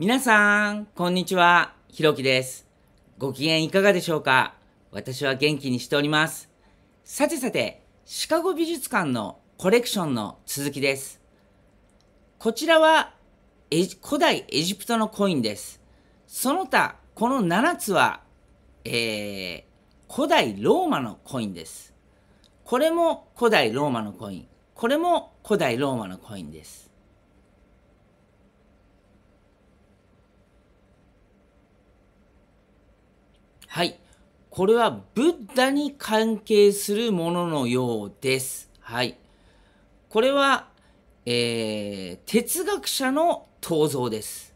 皆さん、こんにちは。ひろきです。ご機嫌いかがでしょうか私は元気にしております。さてさて、シカゴ美術館のコレクションの続きです。こちらは、古代エジプトのコインです。その他、この7つは、えー、古代ローマのコインです。これも古代ローマのコイン。これも古代ローマのコインです。これはブッダに関係するもののようです。はい。これは、えー、哲学者の銅像です。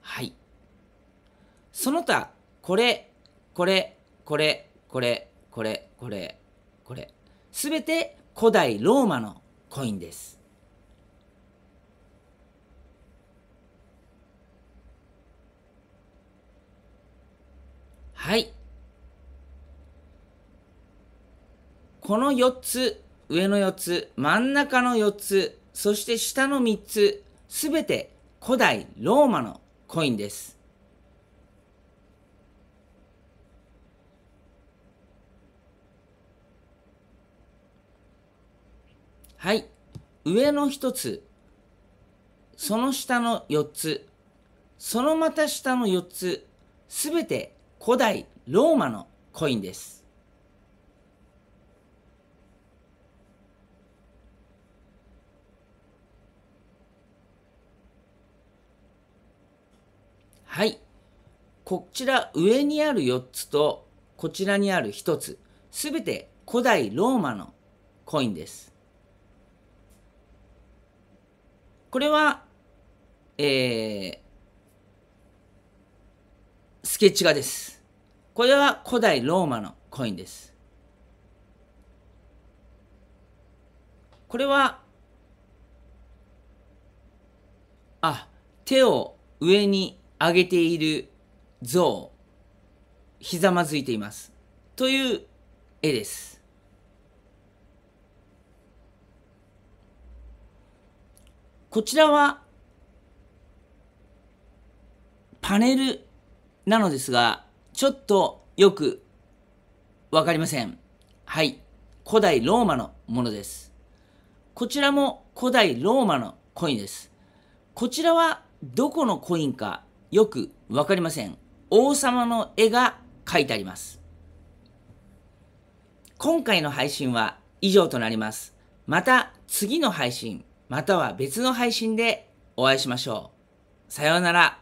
はい。その他、これ、これ、これ、これ、これ、これ、これ。すべて古代ローマのコインです。はい。この4つ、上の4つ、真ん中の4つ、そして下の3つ、すべて古代ローマのコインです。はい。上の1つ、その下の4つ、そのまた下の4つ、すべて古代ローマのコインです。はい。こちら上にある4つとこちらにある1つ、すべて古代ローマのコインです。これは、えー、スケッチ画です。これは古代ローマのコインです。これは、あ、手を上に上げている像、ひざまずいています。という絵です。こちらはパネルなのですが、ちょっとよくわかりません。はい。古代ローマのものです。こちらも古代ローマのコインです。こちらはどこのコインかよくわかりません。王様の絵が書いてあります。今回の配信は以上となります。また次の配信、または別の配信でお会いしましょう。さようなら。